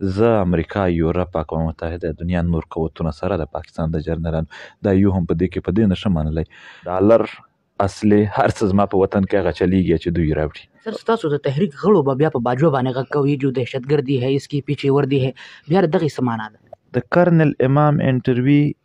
زه امریکا، یورپ، اقوام متحده، دنیا نور قوتونو سره د پاکستان د جنرالانو دا یو هم په دې کې په دې نشم منلای. ډالر، اصلي هر څه زما په وطن کې هغه چلیږي چې دوی راوړي. سر ستاسو د تحریک غړو به بیا په باجوه باندې غږ کوي جو دهشتګردي ہے اس کی پیچھے وردی ہے بیا دغه څه معنا ده د کرنل امام انټرویو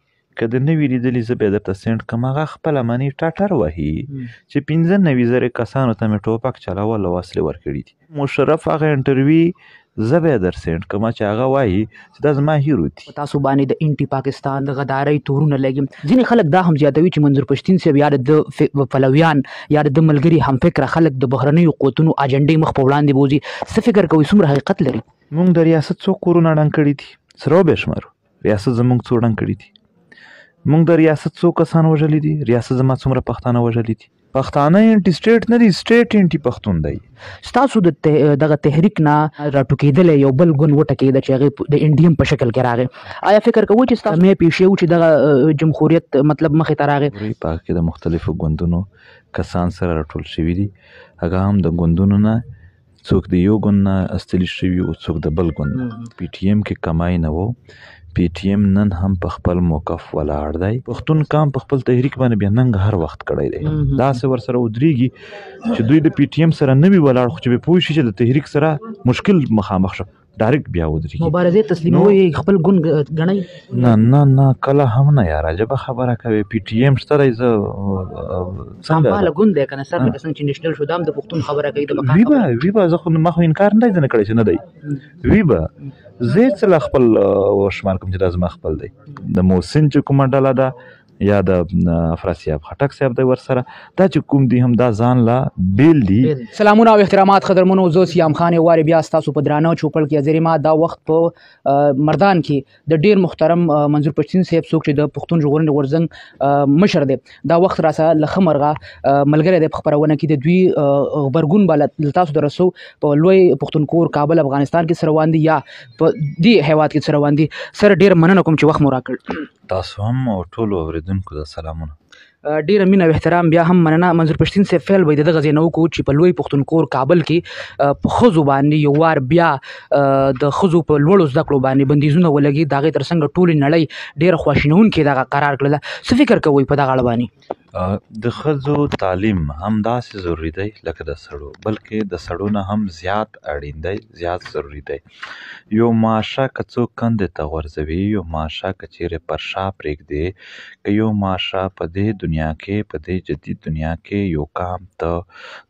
که د نوی لیدلی زه بیا درته سینډ کړم هغه خپله منی ټاټر وهي چې پنځه نوي زره کسانو ته مې ټوپک چلول او وسلې ورکړي دي مشرف هغه انټرویو زه به در سینټ کوم چې هغه وایي چې دا زما هیرو دي تاسو باندې د انټي پاکستان د غداري تورونه لګي ځین خلک دا هم زیاتوي چې منظور پښتین سی یاد د پلویان یاد د ملګری هم فکر خلک د بهرنیو قوتونو اجنډي مخ په وړاندې بوزي څه فکر کوي څومره حقیقت لري موږ د ریاست څو کورونه ډنګ کړی دي سره به شمار ریاست زموږ څو ډنګ کړی دي موږ د ریاست څو کسان وژلي دي ریاست زما څومره پښتانه وژلي دي پښتانه انټي سټیټ نه دي سټیټ انټي پښتون دی ستاسو د دغه تحریک نه راټوکېدل یو بل ګون وټکې د چاغې د انډیم په شکل کې راغی آیا فکر کوئ چې ستاسو مې پیښې و چې دغه جمهوریت مطلب مخې ته راغی په کې د مختلفو ګوندونو کسان سره راټول شوی دي هغه هم د ګوندونو نه څوک د یو ګوند نه استلی شوی او څوک د بل ګوند پی ټی ایم کې کمای نه وو پي ټي ايم نن هم په خپل موقف ولاړ دی پښتون قام په خپل تحریک باندې بیا ننګ هر وخت کړی دی دا سه ور سره ودرېږي چې دوی د پي ټي ایم سره نوي ولاړ خو چې به پوه شي چې د تحریک سره مشکل مخامخ شي ډایرکټ بیا ودرېږي مبارزه تسلیموي خپل ګون غنۍ نه نه نه کله هم نه یاره جب خبره کوي پی ټی ایم شته ز سمپاله ګون دی کنه سر کسان چې نېشنل شو دام د پښتون خبره کوي د مقام ویبا ویبا زه خو ما خو انکار نه دی نه کړی چې نه دی ویبا زه چې خپل شمار کوم چې دا زما خپل دی د موسین چې کومه ډله ده یا د افراسیاب خټک صاحب د ور سره دا چې کوم دی هم دا ځان لا بیل دی سلامونه او احترامات خدرمنو زو سیام خان واری بیا تاسو په درانه چوپل کې زریما دا وخت په مردان کې د ډیر محترم منظور پښتین صاحب څوک چې د پښتون ژغورنې ورزنګ مشر دی دا وخت را سره لخمرغه ملګری د خبرونه کې د دوی خبرګون بل تاسو درسو په لوی پښتونکور کابل افغانستان کې سروان دي یا په دې هیواد کې سروان دي سر ډیر مننه کوم چې وخت مو راکړ تاسو هم ټول اوریدونکو اوریدونکو ته سلامونه ډیره مینه او احترام بیا هم مننه منظور پښتین صاحب فعل به دغه ځای نه وکړو چې په لوی پښتونکور کابل کې په ښځو باندې یو وار بیا د ښځو په لوړو زده کړو باندې بندیزونه ولګي د هغې ترڅنګ ټولې نړۍ ډیره خواشینونکې دغه قرار کړله څه فکر کوئ په دغه اړه باندې د ښځو تعلیم همداسې ضروري دی لکه د سړو، بلکې د سړو نه هم زیات اړین دی، زیات ضروري دی. یو ماشه که څوک کندې ته غورځوي، یو ماشه که چیرې پر شا پرېږدي، که یو ماشه په دې دنیا کې، په دې جدید دنیا کې یو قام ته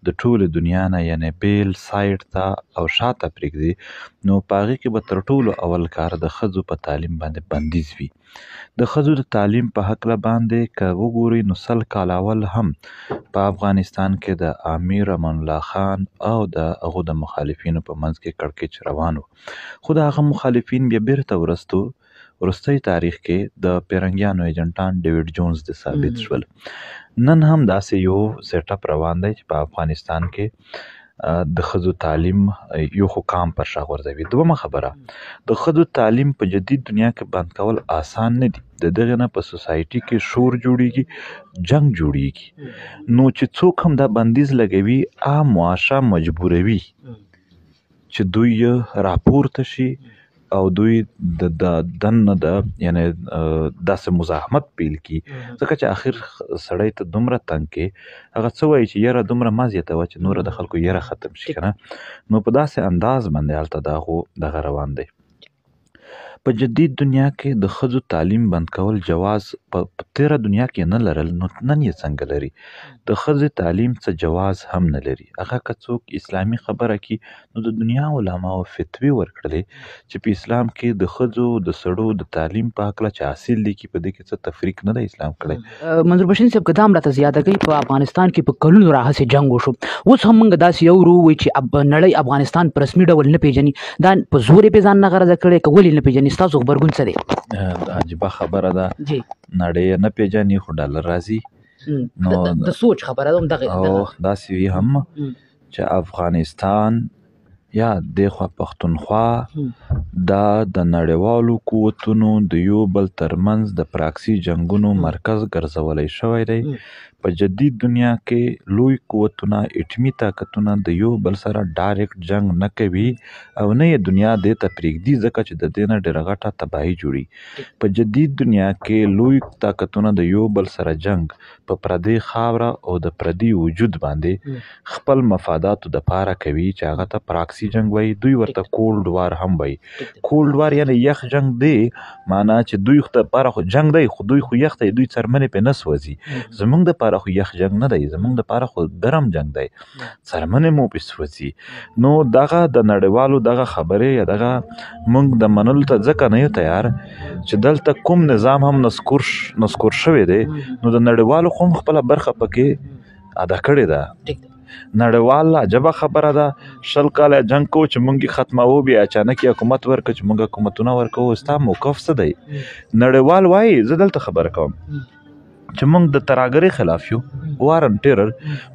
د ټولې دنیا نه، یعنې بېل سایډ ته او شاته پرېږدي، نو په هغې کې به تر ټولو اول کار د ښځو په تعلیم باندې بندیز وي. د ښځو د تعلیم په هکله باندې که وګورو، نو سل کالاول هم په افغانستان کې د امیر امان الله خان او د هغه د مخالفینو په منځ کې کړکېچ روان و خو د هغه مخالفین بیا بیرته ورستو وروستۍ تاریخ کې د پیرنګیانو ایجنټان ډیوډ جونز د ثابت شول نن هم داسې یو سیټ اپ روان دی چې په افغانستان کې د خزو تعلیم یو خو کام پر شا غورځوي دومره خبره د خزو تعلیم په جدید دنیا کې بند کول آسان نه دي د دغه نه په سوسایټي کې شور جوړیږي جنگ جوړیږي نو چې څوک هم دا بندیز لګوي عام معاشه مجبوروي چې دوی راپورته شي او دوی د دنه د یعنی داسې مزاحمت پیل کی ځکه چې اخر سړی ته دومره تنگ کې هغه څه وایي چې یاره دومره مزه ته و چې نور د خلکو یره ختم شي کنه نو په داسې انداز باندې الته دا غو د روان دی په جدید دنیا کې د ښځو تعلیم بند کول جواز په تیره دنیا کې نه لرل نو نن یې څنګه لري د ښځې تعلیم څه جواز هم نه لري هغه که څوک اسلامي خبره کې نو د دنیا علماو فتوی ورکړلې چې په اسلام کې د ښځو د سړو د تعلیم په هکله چې حاصل دي کې په دې کې څه تفریق نه دی اسلام کړی منظور بشین صاحب که دا هم راته زیاده کوي په افغانستان کې په کلونو راهسې جنګ وشو اوس هم موږ داسې یو ورو وایي چې نړۍ افغانستان په رسمي ډول نه پېژني دا په زور یې په ځان نه غرضه کړې که ولې نه پېژني ستاسو غبرګون څه دی دا عجیبه خبره ده نړۍ نه پیژني خو ډالر راځي نو د سوچ خبره ده دغه او دا سی وی هم چې افغانستان یا د خو پښتونخوا دا د نړیوالو قوتونو د یو بل ترمنځ د پراکسی جنگونو مرکز ګرځولای شوی دی په جدید دنیا کې لوی قوتونه اټومي طاقتونه د یو بل سره ډایرکټ جنگ نه کوي او نه یې دنیا دې ته پرېږدي ځکه چې د دې نه ډېره غټه تباهي جوړي په جدید دنیا کې لوی طاقتونه د یو بل سره جنگ په پردې خاوره او د پردي وجود باندې خپل مفاداتو د پاره کوي چې هغه ته پراکسی جنگ وایي دوی ورته کولډ وار هم وایي کولډ وار یعنی یخ جنگ دی معنا چې دوی خو ته پاره جنگ دی خو دوی خو یخ ته دوی څرمنې په نس وځي زمونږ د لپاره خو یخ جنگ نه دی زمونږ لپاره خو ګرم جنگ دی څرمنې مو پې سوځي نو دغه د نړیوالو دغه خبرې یا دغه مونږ د منلو ته ځکه نه یو تیار چې دلته کوم نظام هم نسکور نسکور شوی دی نو د نړیوالو خو خپل برخه پکې ادا کړې ده نړیوال عجبه خبره ده شل کاله جنگ کو چې مونږه ختمو بیا اچانک حکومت ورک چې مونږه حکومتونه ورکو ستا موقف څه دی نړیوال وای زه دلته خبره کوم چې موږ د ترهګرۍ خلاف یو وارن ټیرر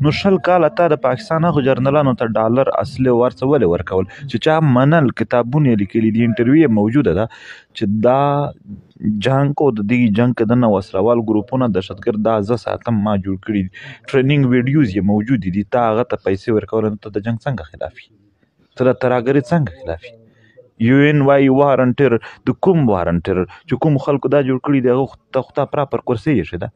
نو شل کاله تا د پاکستان هغو جرنلانو ته ډالر اصلي ورڅولې ورکول چې چا منل کتابونه لیکلي دي انټرویو موجوده ده چې دا جنگ او د دې جنگ د نو وسروال ګروپونه دهشتګرد د ځ ساتم ما جوړ کړی ټریننګ ویډیوز یې موجود دي تا هغه ته پیسې ورکول نو ته د جنگ څنګه خلافي تر ترهګرۍ څنګه خلافي یو ان وايي وارنټر د کوم وارنټر چې کوم خلکو دا جوړ کړی دی هغه خو ته پراپر کرسۍ یې شده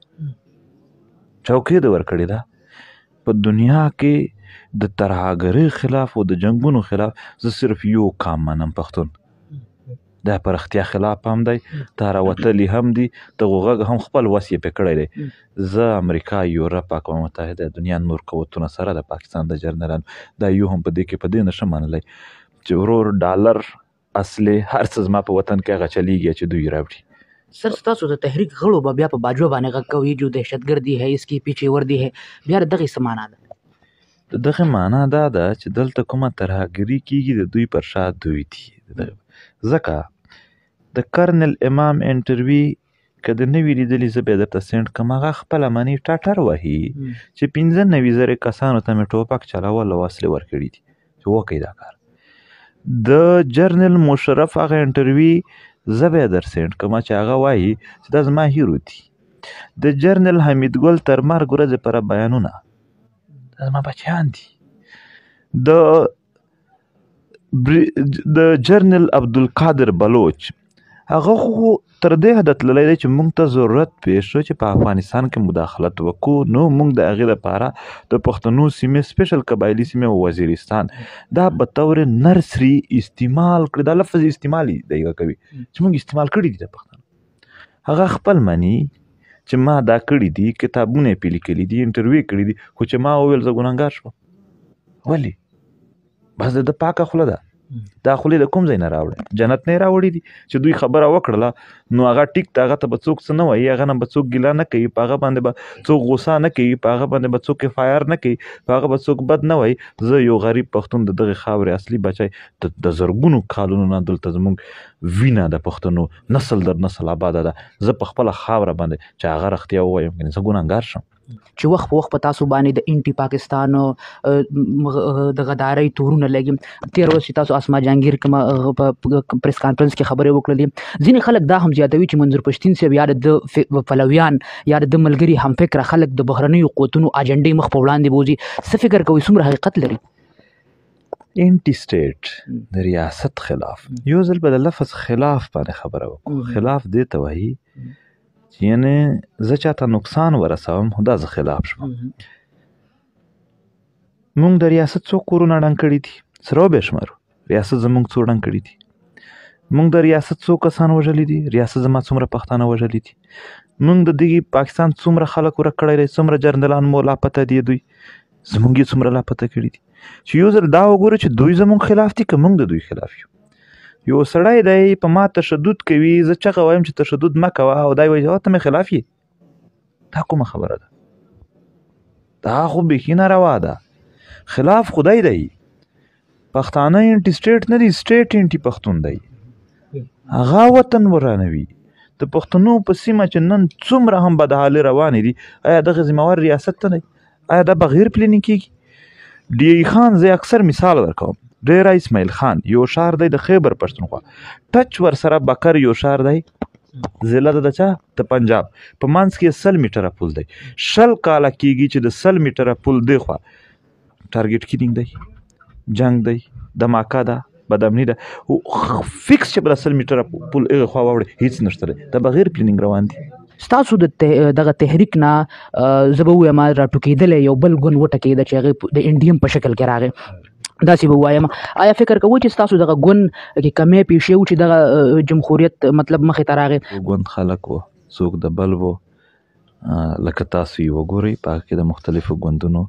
چوکۍ د ورکړې ده په دنیا کې د ترهاګرۍ خلاف او د جنگونو خلاف زه صرف یو کام منم پښتون دا پرختیا خلاف هم دی تاره وتلی هم دی دغه غږ هم خپل وسیې پکړی دی زه امریکا یورپ اقوام متحده دنیا نور قوتونه سره د پاکستان د جنرالانو دا یو هم په دې کې په دې نشه منلی چې ورور ډالر اصلي هر څه زما په وطن کې غچلیږي چې دوی راوړي سر تاسو د تحریک غړو به بیا په باجوه باندې غږ کوي جو دهشتګردي ہے اس کی پیچھے وردی ہے بیا دغه سمانا ده دغه معنا دا ده چې دلته کومه ترهاګری کیږي د دوی پر شا دوی دي ځکه د کرنل امام انټرویو کده نه ویری دلی زبې درته سند کوم هغه خپل منی ټاټر وهي چې 15 نوی زره کسانو ته مې ټوپک چلاول او اصلي ورکړی دي چې وکړي دا کار د جرنل مشرف هغه انټرویو زه بیا در سینډ کوم چې هغه وایي چې دا زما هیرو دی د جرنل حمیدګل تر مرګ ورځې پر بیانونه دا زما بچیان دي د د جرنل عبدالقادر بلوچ هغه خو تر دې حد تللی دی چې موږ ته ضرورت پېښ شو چې په افغانستان کې مداخلت وکړو نو موږ د هغې لپاره د پښتنو سیمې سپیشل قبایلي سیمې وزیرستان دا به طور نرسري استعمال کړي دا لفظ استعمال دی کوي چې موږ استعمال کړي دي د پښتنو هغه خپل منی چې ما دا کړي دي کتابونه یې لیکلي دي انټرویو کړي دي خو چې ما وویل زه ګناهګار شوم ولې بس د پاکه خوله ده دا خولې د کوم ځای نه راوړي جنت نه راوړي دي چې دوی خبره وکړله نو هغه ټیک تاغه ته بڅوک څه نه وایي هغه نه بڅوک ګیلا نه کوي پاغه باندې به څوک غوسه نه کوي پاغه باندې بڅوک کفایر نه کوي پاغه بڅوک بد نه وایي زه یو غریب پښتون د دغه خاورې اصلي بچای د زرګونو کالونو نه دلته زمونږ وینا د پښتنو نسل در نسل آباد ده زه په خپل خاور باندې چې هغه رختیا وایم کنه زه ګونګار شم چې وخت په وخت په تاسو باندې د انټي پاکستان د غدارۍ تورونه لګي تیر ورځ تاسو اسما جانگیر کما پریس کانفرنس کې خبرې وکړلې ځینې خلک دا هم زیاتوي چې منظور پښتین سی یاد د فلویان یاد د ملګری هم فکر خلک د بهرنیو قوتونو اجنډي مخ په وړاندې بوزي څه فکر کوي څومره حقیقت لري انټي سټیټ د ریاست خلاف یو ځل بل لفظ خلاف باندې خبره وکړه خلاف دې ته وایي چې یعنی زه چاته نقصان ورسوم خو دا زه خلاف شوم مونږ د ریاست څو کورونه ډنګ کړي دي سره به شمارو ریاست زمونږ څو ډنګ کړي دي مونږ د ریاست څو کسان وژلي دي ریاست زما څومره پښتانه وژلي دي مونږ د دې پاکستان څومره خلک ور کړی لري څومره جرنالان مو لا پته دي دوی زمونږ یې څومره لا پته کړی دي چې یو ځل دا وګوره چې دوی زمونږ خلاف دي که مونږ د دوی خلاف یو یو سړی دی په ما تشدد کوي زه چغه وایم چې تشدد مه کوه او دای وایي ته مې خلاف یې دا کومه خبره ده دا خو بیخي ناروا ده خلاف خدای دی پښتانه انټي سټیټ نه دی سټیټ انټي پښتون دی هغه وطن ورانوي د پښتنو په سیمه چې نن څومره هم بدحالي روانې دي آیا دغه ذمہوار ریاست ته نه آیا دا بغیر پلینینګ کیږي ډی خان زه اکثر مثال ورکوم ډیر اسماعیل خان یو شار دی د خیبر پښتونخوا ټچ ور سره بکر یو شار دی ضلع د چا د پنجاب په منځ کې سل میټره پل دی شل کاله کېږي چې د سل میټره پل دی خوا ټارګټ کینینګ دی جنگ دی دماکه ده بدامنی ده فکس چې بل سل میټره پل هغه خوا وړي هیڅ نشته ده بغیر پلانینګ روان دي ستاسو د دغه تحریک نه زبوی ما راټوکېدل یو بل ګون وټکېده چې هغه د انډیم په شکل کې راغی دا سی وایم آیا فکر کوئ چې تاسو دغه ګون کې کمې پیښې و چې د جمهوریت مطلب مخې ته راغی ګون خلک وو څوک د بل وو لکه تاسو یو ګوري په کې د مختلفو ګوندونو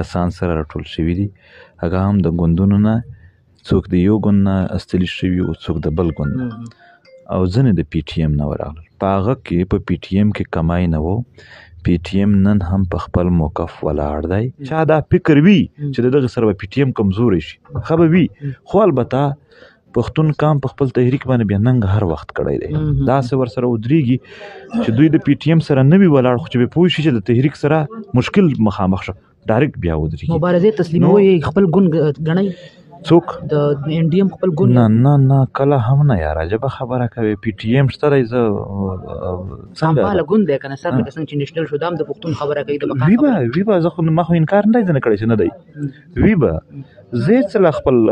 کسان سره راټول شوی دي هغه هم د ګوندونو نه څوک د یو ګوند نه استلی شوی او څوک د بل ګوند او ځنې د پی ټی ایم نه وراغل په هغه کې په پی ټی ایم کې کمای نه وو پی ټی ایم نن هم په خپل موقف ولاړ دی چا دا فکر وی چې دغه سره پی ټی ایم کمزوري شي خبر وی خو البته پښتون کام په خپل تحریک باندې بیا ننګ هر وخت کړی دی دا سه ور سره ودریږي چې دوی د پی ټی ایم سره نوی ولاړ خو چې به پوه شي چې د تحریک سره مشکل مخامخ شي ډایرکټ بیا ودریږي مبارزه تسلیموي خپل ګن غنۍ څوک د ان ډي ام خپل ګون نه نه نه کله هم نه یار عجب خبره کوي پی ټی ایم شته ز سمبال ګون دی کنه سر څنګه چې نېشنل شو دام د پښتون خبره کوي د بقا ویبا ویبا زه خو ما خو انکار نه دی نه کړی چې نه دی ویبا زه چې خپل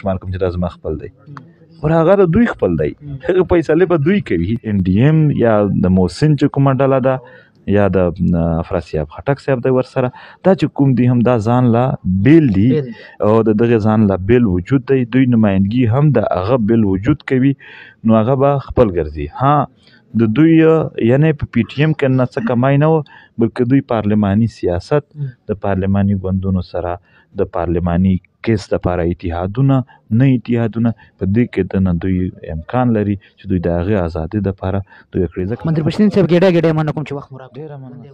شمار کوم چې دا زما خپل دی ور هغه دوی خپل دی هغه پیسې به دوی کوي ان ډي ام یا د موسین چې کومه ډله ده یا د افراسیاب خټک صاحب د ور سره دا چې کوم دی هم دا ځان لا بیل دی او د دغه ځان لا بیل وجود دی دوی نمائندګي هم د هغه بیل وجود کوي نو هغه به خپل ګرځي ها د دوی یعنی په پی ټی ایم کې نه څه کمای نه بلکې دوی پارلماني سیاست د پارلماني ګوندونو سره د پارلماني کیس د لپاره اتحادونه نه اتحادونه په دې کې د نه دوی امکان لري چې دوی د هغه ازادي د لپاره دوی کړی ځکه منتر بشین صاحب ګډه ګډه مننه کوم چې وخت مراد ډیره مننه